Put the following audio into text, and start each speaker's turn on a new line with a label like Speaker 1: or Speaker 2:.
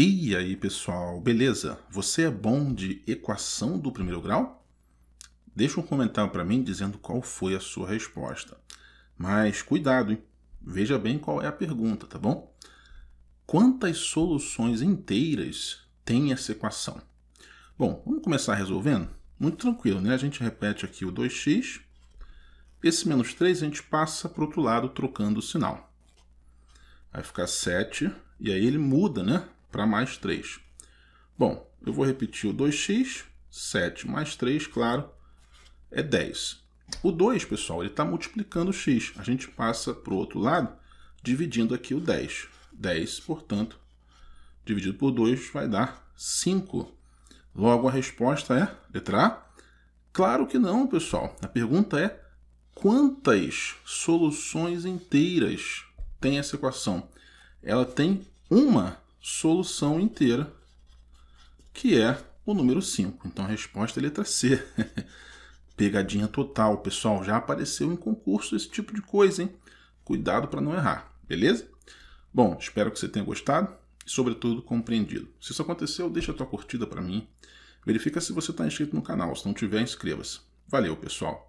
Speaker 1: E aí, pessoal, beleza? Você é bom de equação do primeiro grau? Deixa um comentário para mim dizendo qual foi a sua resposta. Mas cuidado, hein? Veja bem qual é a pergunta, tá bom? Quantas soluções inteiras tem essa equação? Bom, vamos começar resolvendo? Muito tranquilo, né? A gente repete aqui o 2x. Esse menos 3 a gente passa para o outro lado trocando o sinal. Vai ficar 7, e aí ele muda, né? para mais 3. Bom, eu vou repetir o 2x, 7 mais 3, claro, é 10. O 2, pessoal, ele está multiplicando o x. A gente passa para o outro lado, dividindo aqui o 10. 10, portanto, dividido por 2 vai dar 5. Logo, a resposta é letra A? Claro que não, pessoal. A pergunta é quantas soluções inteiras tem essa equação? Ela tem uma solução inteira, que é o número 5. Então a resposta é letra C. Pegadinha total, pessoal. Já apareceu em concurso esse tipo de coisa, hein? Cuidado para não errar, beleza? Bom, espero que você tenha gostado e, sobretudo, compreendido. Se isso aconteceu, deixa a tua curtida para mim. Verifica se você está inscrito no canal. Se não tiver, inscreva-se. Valeu, pessoal.